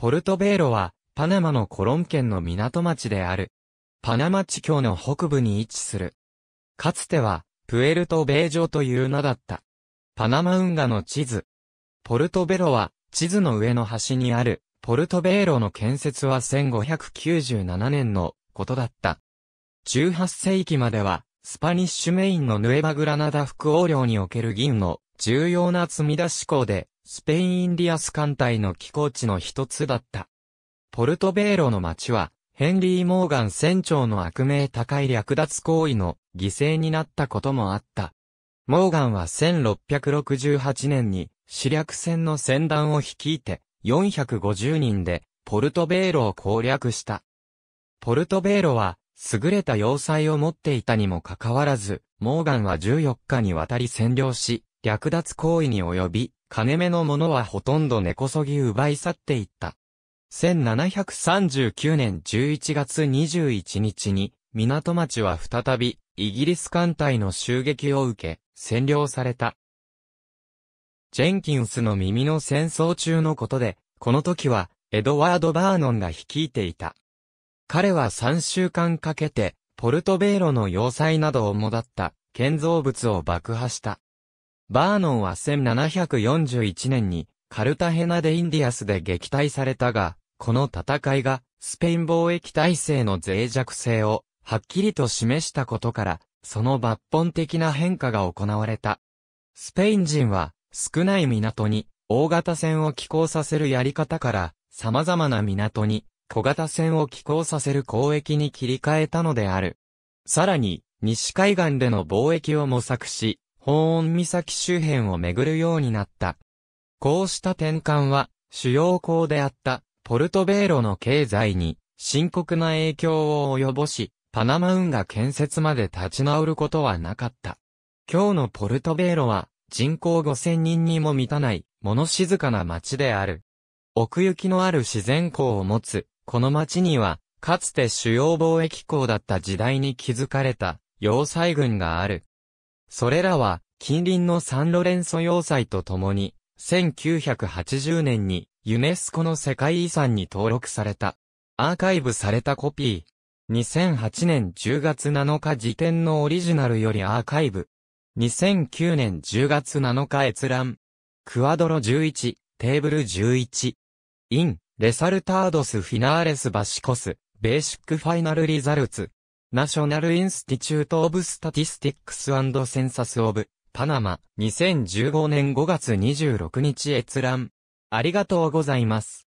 ポルトベーロは、パナマのコロン県の港町である。パナマ地境の北部に位置する。かつては、プエルトベージョという名だった。パナマ運河の地図。ポルトベロは、地図の上の端にある、ポルトベーロの建設は1597年のことだった。18世紀までは、スパニッシュメインのヌエバグラナダ副王領における銀の重要な積み出し港で、スペインインディアス艦隊の寄港地の一つだった。ポルトベーロの町は、ヘンリー・モーガン船長の悪名高い略奪行為の犠牲になったこともあった。モーガンは1668年に、死略船の船団を率いて、450人で、ポルトベーロを攻略した。ポルトベーロは、優れた要塞を持っていたにもかかわらず、モーガンは14日にわたり占領し、略奪行為に及び、金目のものはほとんど根こそぎ奪い去っていった。1739年11月21日に、港町は再び、イギリス艦隊の襲撃を受け、占領された。ジェンキンスの耳の戦争中のことで、この時は、エドワード・バーノンが率いていた。彼は3週間かけて、ポルトベーロの要塞などをもだった建造物を爆破した。バーノンは1741年にカルタヘナでインディアスで撃退されたが、この戦いがスペイン貿易体制の脆弱性をはっきりと示したことから、その抜本的な変化が行われた。スペイン人は少ない港に大型船を寄港させるやり方から様々な港に小型船を寄港させる交易に切り替えたのである。さらに、西海岸での貿易を模索し、保温岬周辺を巡るようになった。こうした転換は、主要港であったポルトベーロの経済に深刻な影響を及ぼし、パナマ運河建設まで立ち直ることはなかった。今日のポルトベーロは人口5000人にも満たない物静かな町である。奥行きのある自然港を持つ、この町には、かつて主要貿易港だった時代に築かれた、要塞群がある。それらは、近隣のサンロレンソ要塞とともに、1980年にユネスコの世界遺産に登録された。アーカイブされたコピー。2008年10月7日時点のオリジナルよりアーカイブ。2009年10月7日閲覧。クワドロ11、テーブル11。イン、レサルタードスフィナーレスバシコス、ベーシックファイナルリザルツ。ナショナル・インスティチュート・オブ・スタティスティックス・センサス・オブ・パナマ、2015年5月26日閲覧。ありがとうございます。